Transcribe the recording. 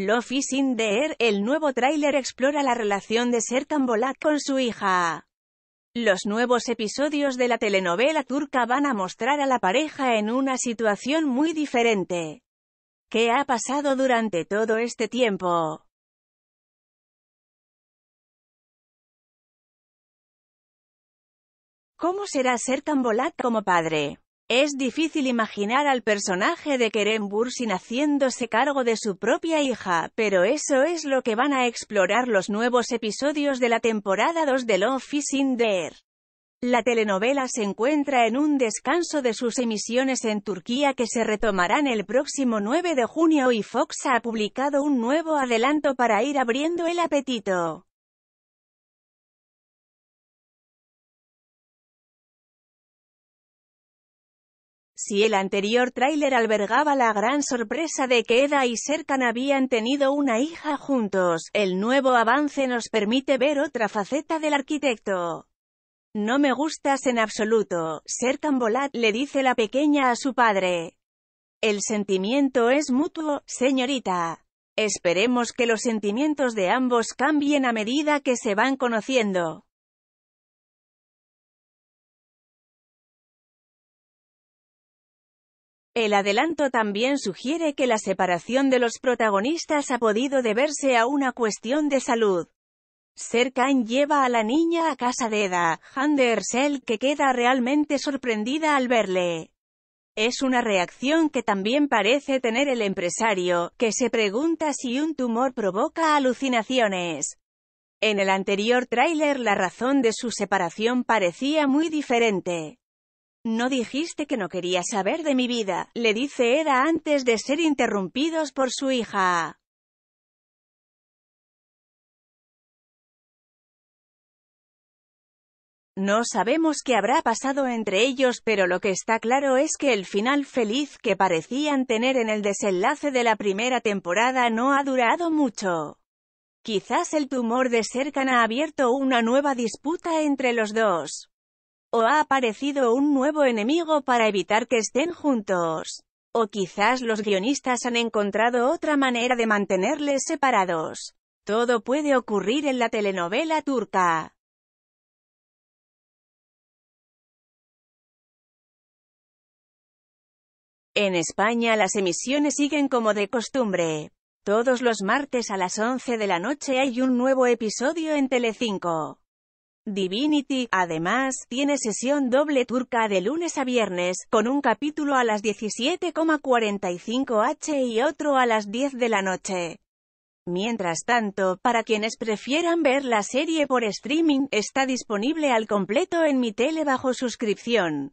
Love is in el nuevo tráiler explora la relación de Serkan Bolat con su hija. Los nuevos episodios de la telenovela turca van a mostrar a la pareja en una situación muy diferente. ¿Qué ha pasado durante todo este tiempo? ¿Cómo será Serkan Bolat como padre? Es difícil imaginar al personaje de Kerem Bursin haciéndose cargo de su propia hija, pero eso es lo que van a explorar los nuevos episodios de la temporada 2 de Love is in the La telenovela se encuentra en un descanso de sus emisiones en Turquía que se retomarán el próximo 9 de junio y Fox ha publicado un nuevo adelanto para ir abriendo el apetito. Si el anterior tráiler albergaba la gran sorpresa de que Eda y Serkan habían tenido una hija juntos, el nuevo avance nos permite ver otra faceta del arquitecto. No me gustas en absoluto, Serkan Bolat, le dice la pequeña a su padre. El sentimiento es mutuo, señorita. Esperemos que los sentimientos de ambos cambien a medida que se van conociendo. El adelanto también sugiere que la separación de los protagonistas ha podido deberse a una cuestión de salud. Khan lleva a la niña a casa de Eda, Handersel que queda realmente sorprendida al verle. Es una reacción que también parece tener el empresario, que se pregunta si un tumor provoca alucinaciones. En el anterior tráiler la razón de su separación parecía muy diferente. No dijiste que no quería saber de mi vida, le dice Eda antes de ser interrumpidos por su hija. No sabemos qué habrá pasado entre ellos, pero lo que está claro es que el final feliz que parecían tener en el desenlace de la primera temporada no ha durado mucho. Quizás el tumor de Serkan ha abierto una nueva disputa entre los dos o ha aparecido un nuevo enemigo para evitar que estén juntos. O quizás los guionistas han encontrado otra manera de mantenerles separados. Todo puede ocurrir en la telenovela turca. En España las emisiones siguen como de costumbre. Todos los martes a las 11 de la noche hay un nuevo episodio en Telecinco. Divinity, además, tiene sesión doble turca de lunes a viernes, con un capítulo a las 17.45 h y otro a las 10 de la noche. Mientras tanto, para quienes prefieran ver la serie por streaming, está disponible al completo en mi tele bajo suscripción.